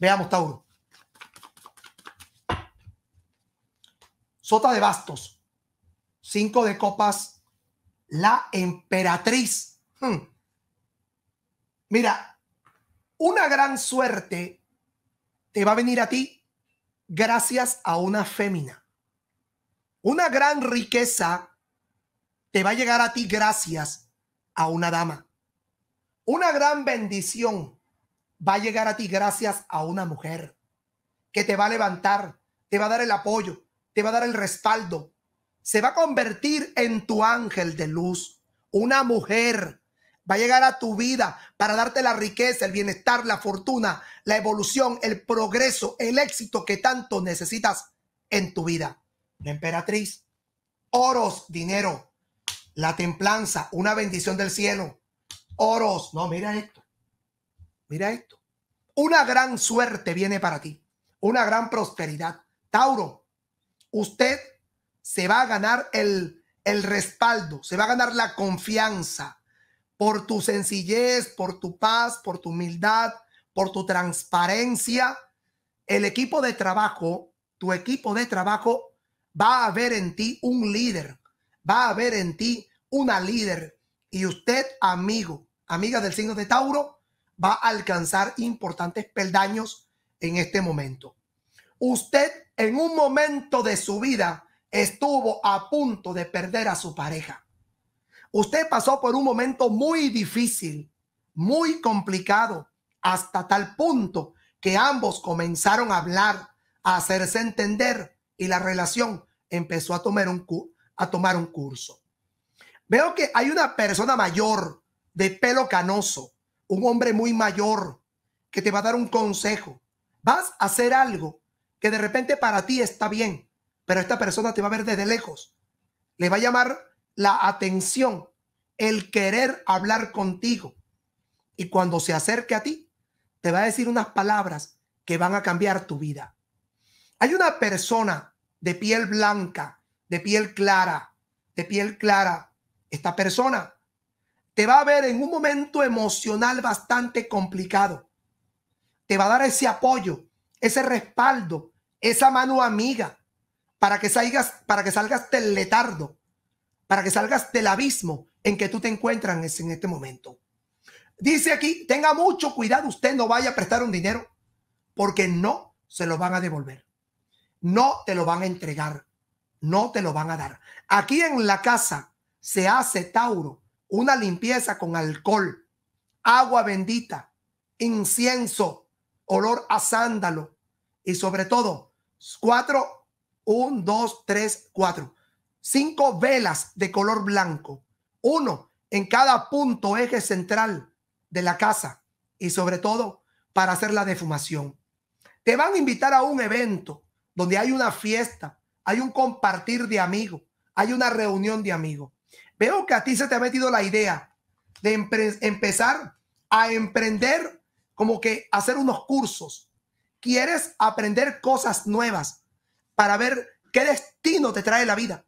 Veamos, Tauro. Sota de bastos. Cinco de copas. La emperatriz. Hmm. Mira, una gran suerte te va a venir a ti gracias a una fémina. Una gran riqueza te va a llegar a ti gracias a una dama. Una gran bendición va a llegar a ti gracias a una mujer que te va a levantar, te va a dar el apoyo, te va a dar el respaldo, se va a convertir en tu ángel de luz. Una mujer va a llegar a tu vida para darte la riqueza, el bienestar, la fortuna, la evolución, el progreso, el éxito que tanto necesitas en tu vida. La emperatriz, oros, dinero, la templanza, una bendición del cielo, oros, no, mira esto Mira esto. Una gran suerte viene para ti. Una gran prosperidad. Tauro, usted se va a ganar el, respaldo, se va a ganar la confianza por tu sencillez, por tu paz, por tu humildad, por tu transparencia. El equipo de trabajo, tu equipo de trabajo va a ver en ti un líder, va a ver en ti una líder. Y usted, amigo, amiga del signo de Tauro, va a alcanzar importantes peldaños en este momento. Usted en un momento de su vida estuvo a punto de perder a su pareja. Usted pasó por un momento muy difícil, muy complicado, hasta tal punto que ambos comenzaron a hablar, a hacerse entender y la relación empezó a tomar un, a tomar un curso. Veo que hay una persona mayor de pelo canoso un hombre muy mayor que te va a dar un consejo. Vas a hacer algo que de repente para ti está bien, pero esta persona te va a ver desde lejos. Le va a llamar la atención, el querer hablar contigo. Y cuando se acerque a ti, te va a decir unas palabras que van a cambiar tu vida. Hay una persona de piel blanca, de piel clara, de piel clara. Esta persona te va a ver en un momento emocional bastante complicado. Te va a dar ese apoyo, ese respaldo, esa mano amiga para que salgas, para que salgas del letardo, para que salgas del abismo en que tú te encuentras en este momento. Dice aquí, tenga mucho cuidado, usted no vaya a prestar un dinero porque no se lo van a devolver. No te lo van a entregar, no te lo van a dar. Aquí en la casa se hace Tauro una limpieza con alcohol, agua bendita, incienso, olor a sándalo y sobre todo cuatro, un, dos, tres, cuatro, cinco velas de color blanco, uno en cada punto eje central de la casa y sobre todo para hacer la defumación. Te van a invitar a un evento donde hay una fiesta, hay un compartir de amigos, hay una reunión de amigos. Veo que a ti se te ha metido la idea de empezar a emprender, como que hacer unos cursos. Quieres aprender cosas nuevas para ver qué destino te trae la vida,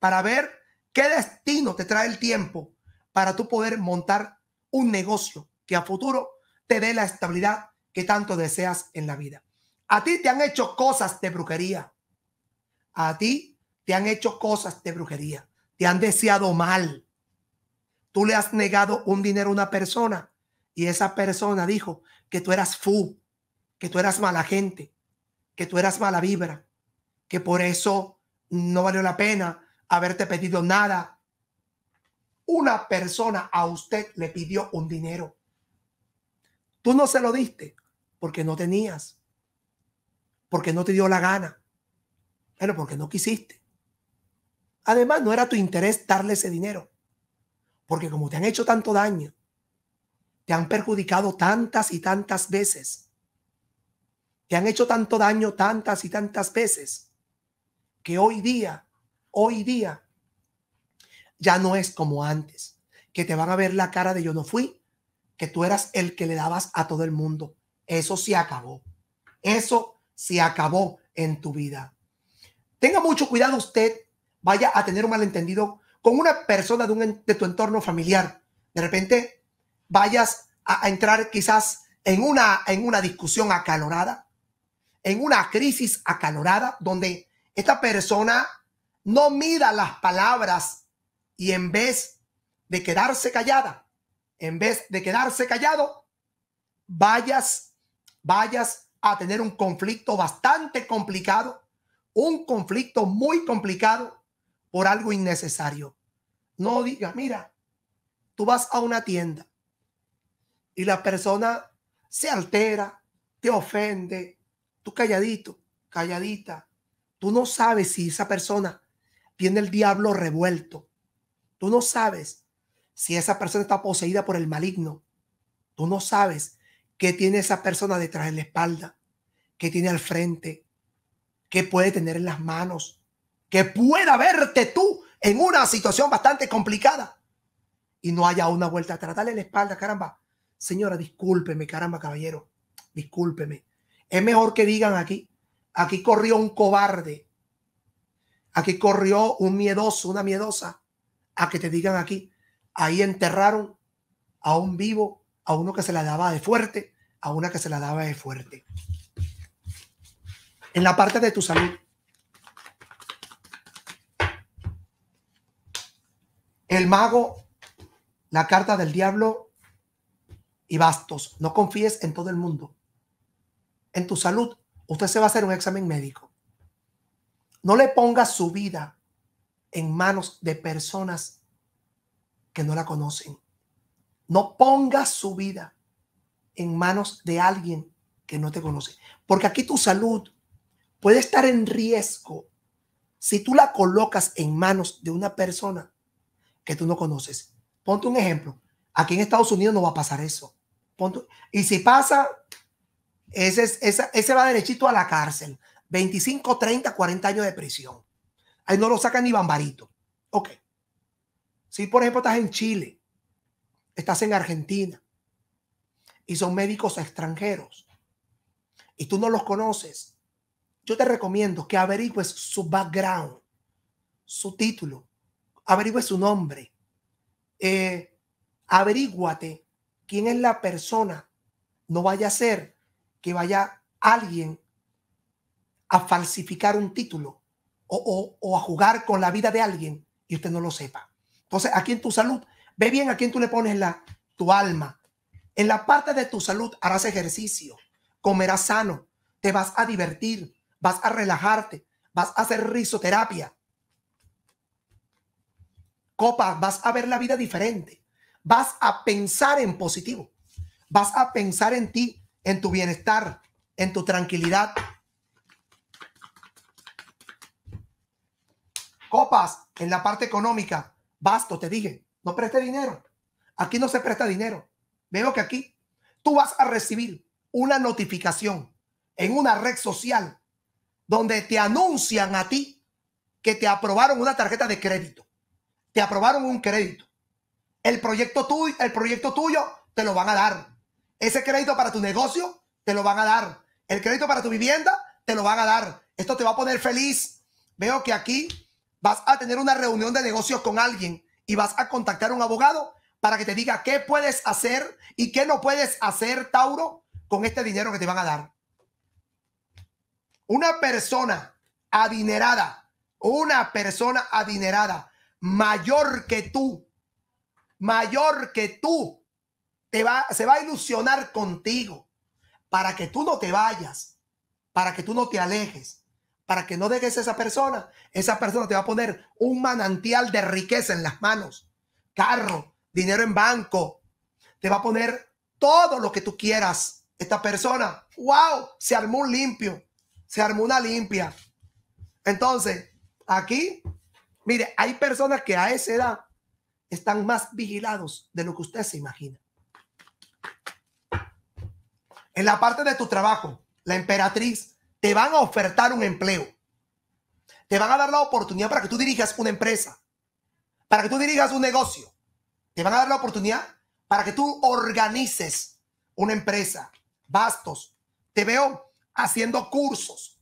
para ver qué destino te trae el tiempo, para tú poder montar un negocio que a futuro te dé la estabilidad que tanto deseas en la vida. A ti te han hecho cosas de brujería. A ti te han hecho cosas de brujería te han deseado mal. Tú le has negado un dinero a una persona y esa persona dijo que tú eras fu, que tú eras mala gente, que tú eras mala vibra, que por eso no valió la pena haberte pedido nada. Una persona a usted le pidió un dinero. Tú no se lo diste porque no tenías, porque no te dio la gana, pero porque no quisiste. Además, no era tu interés darle ese dinero, porque como te han hecho tanto daño, te han perjudicado tantas y tantas veces, te han hecho tanto daño tantas y tantas veces, que hoy día, hoy día, ya no es como antes, que te van a ver la cara de yo no fui, que tú eras el que le dabas a todo el mundo. Eso se acabó. Eso se acabó en tu vida. Tenga mucho cuidado usted vaya a tener un malentendido con una persona de, de tu entorno familiar. De repente vayas a, entrar quizás en una, en una discusión acalorada, en una crisis acalorada, donde esta persona no mira las palabras y en vez de quedarse callada, en vez de quedarse callado, vayas, vayas a tener un conflicto bastante complicado, un conflicto muy complicado por algo innecesario. No diga mira, tú vas a una tienda y la persona se altera, te ofende, tú calladito, calladita, tú no sabes si esa persona tiene el diablo revuelto. Tú no sabes si esa persona está poseída por el maligno. Tú no sabes qué tiene esa persona detrás de la espalda, qué tiene al frente, qué puede tener en las manos, que pueda verte tú en una situación bastante complicada y no haya una vuelta atrás. Dale la espalda, caramba. Señora, discúlpeme, caramba, caballero. Discúlpeme. Es mejor que digan aquí, aquí corrió un cobarde. Aquí corrió un miedoso, una miedosa. A que te digan aquí, ahí enterraron a un vivo, a uno que se la daba de fuerte, a una que se la daba de fuerte. En la parte de tu salud, El mago, la carta del diablo y bastos. No confíes en todo el mundo. En tu salud, usted se va a hacer un examen médico. No le pongas su vida en manos de personas que no la conocen. No ponga su vida en manos de alguien que no te conoce. Porque aquí tu salud puede estar en riesgo si tú la colocas en manos de una persona que tú no conoces. Ponte un ejemplo. Aquí en Estados Unidos no va a pasar eso. y si pasa, ese, esa, ese va derechito a la cárcel. 25, 30, 40 años de prisión. Ahí no lo sacan ni bambarito. Ok. Si por ejemplo estás en Chile, estás en Argentina y son médicos extranjeros y tú no los conoces, yo te recomiendo que averigües su background, su título, averigüe su nombre, eh, averíguate quién es la persona. No vaya a ser que vaya alguien a falsificar un título o, a jugar con la vida de alguien y usted no lo sepa. Entonces, aquí en tu salud, ve bien a quién tú le pones la, tu alma. En la parte de tu salud harás ejercicio, comerás sano, te vas a divertir, vas a relajarte, vas a hacer risoterapia, Copas, vas a ver la vida diferente. Vas a pensar en positivo. Vas a pensar en ti, en tu bienestar, en tu tranquilidad. Copas, en la parte económica, basto, te dije, no preste dinero. Aquí no se presta dinero. Veo que aquí tú vas a recibir una notificación en una red social donde te anuncian a ti que te aprobaron una tarjeta de crédito te aprobaron un crédito. El proyecto, tuyo, el proyecto tuyo te lo van a dar. Ese crédito para tu negocio te lo van a dar. El crédito para tu vivienda te lo van a dar. Esto te va a poner feliz. Veo que aquí vas a tener una reunión de negocios con alguien y vas a contactar a un abogado para que te diga qué puedes hacer y qué no puedes hacer, Tauro, con este dinero que te van a dar. Una persona adinerada, una persona adinerada mayor que tú, mayor que tú, te va, se va a ilusionar contigo para que tú no te vayas, para que tú no te alejes, para que no dejes a esa persona. Esa persona te va a poner un manantial de riqueza en las manos, carro, dinero en banco, te va a poner todo lo que tú quieras. Esta persona, wow, se armó un limpio, se armó una limpia. Entonces, aquí Mire, hay personas que a esa edad están más vigilados de lo que usted se imagina. En la parte de tu trabajo, la emperatriz, te van a ofertar un empleo. Te van a dar la oportunidad para que tú dirijas una empresa, para que tú dirijas un negocio. Te van a dar la oportunidad para que tú organices una empresa, bastos. Te veo haciendo cursos,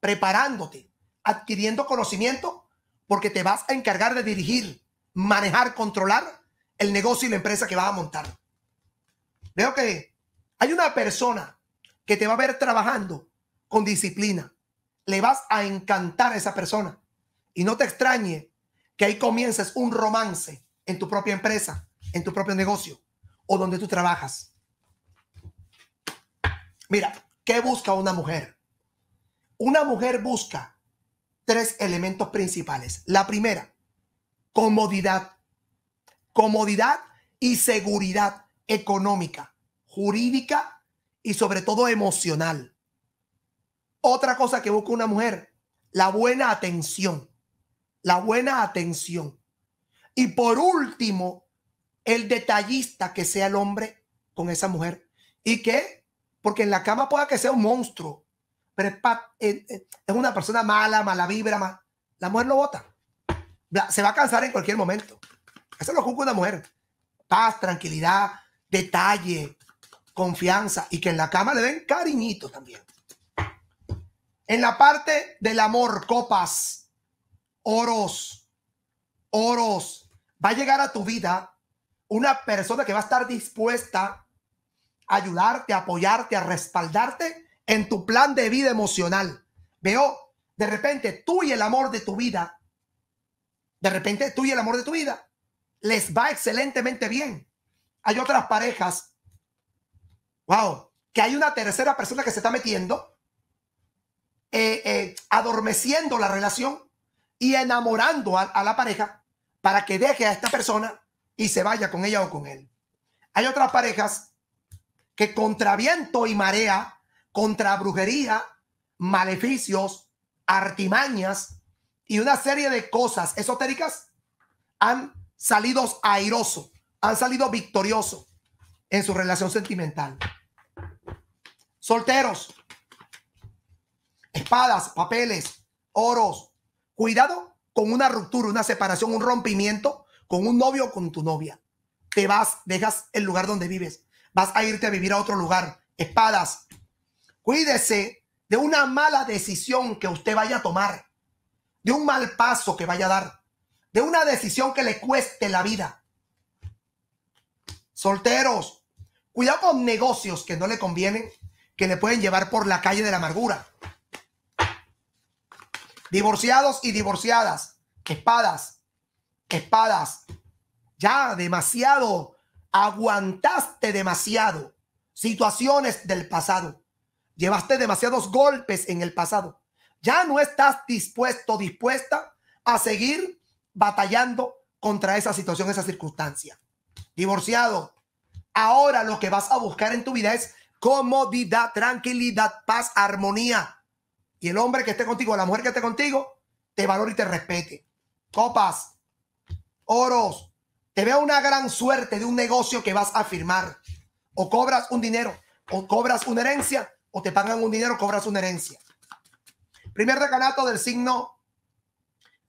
preparándote, adquiriendo conocimiento porque te vas a encargar de dirigir, manejar, controlar el negocio y la empresa que vas a montar. Veo que hay una persona que te va a ver trabajando con disciplina. Le vas a encantar a esa persona. Y no te extrañe que ahí comiences un romance en tu propia empresa, en tu propio negocio o donde tú trabajas. Mira, ¿qué busca una mujer? Una mujer busca tres elementos principales. La primera, comodidad. Comodidad y seguridad económica, jurídica y sobre todo emocional. Otra cosa que busca una mujer, la buena atención. La buena atención. Y por último, el detallista que sea el hombre con esa mujer. ¿Y qué? Porque en la cama pueda que sea un monstruo, pero eh, eh, es, una persona mala, mala vibra, la mujer lo vota. Se va a cansar en cualquier momento. Eso es lo que una mujer. Paz, tranquilidad, detalle, confianza y que en la cama le den cariñito también. En la parte del amor, copas, oros, oros, va a llegar a tu vida una persona que va a estar dispuesta a ayudarte, a apoyarte, a respaldarte en tu plan de vida emocional. Veo, de repente tú y el amor de tu vida, de repente tú y el amor de tu vida, les va excelentemente bien. Hay otras parejas, wow, que hay una tercera persona que se está metiendo, eh, eh, adormeciendo la relación y enamorando a, a la pareja para que deje a esta persona y se vaya con ella o con él. Hay otras parejas que contra viento y marea contra brujería, maleficios, artimañas y una serie de cosas esotéricas han salido airoso, han salido victorioso en su relación sentimental. Solteros, espadas, papeles, oros. Cuidado con una ruptura, una separación, un rompimiento con un novio o con tu novia. Te vas, dejas el lugar donde vives. Vas a irte a vivir a otro lugar. Espadas, Cuídese de una mala decisión que usted vaya a tomar, de un mal paso que vaya a dar, de una decisión que le cueste la vida. Solteros, cuidado con negocios que no le convienen, que le pueden llevar por la calle de la amargura. Divorciados y divorciadas, espadas, espadas. Ya demasiado, aguantaste demasiado situaciones del pasado. Llevaste demasiados golpes en el pasado. Ya no estás dispuesto, dispuesta a seguir batallando contra esa situación, esa circunstancia. Divorciado, ahora lo que vas a buscar en tu vida es comodidad, tranquilidad, paz, armonía. Y el hombre que esté contigo, la mujer que esté contigo, te valore y te respete. Copas, oros, te veo una gran suerte de un negocio que vas a firmar. O cobras un dinero, o cobras una herencia, o te pagan un dinero, cobras una herencia. Primer decanato del signo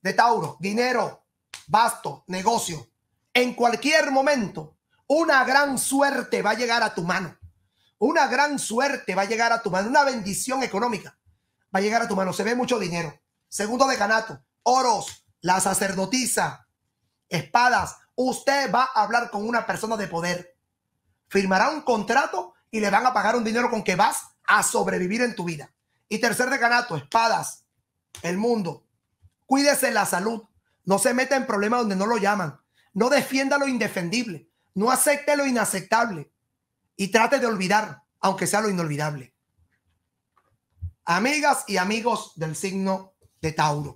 de Tauro, dinero, basto, negocio. En cualquier momento, una gran suerte va a llegar a tu mano. Una gran suerte va a llegar a tu mano, una bendición económica va a llegar a tu mano. Se ve mucho dinero. Segundo decanato, oros, la sacerdotisa, espadas. Usted va a hablar con una persona de poder. Firmará un contrato y le van a pagar un dinero con que vas a sobrevivir en tu vida. Y tercer decanato, espadas, el mundo. Cuídese la salud. No se meta en problemas donde no lo llaman. No defienda lo indefendible. No acepte lo inaceptable. Y trate de olvidar, aunque sea lo inolvidable. Amigas y amigos del signo de Tauro.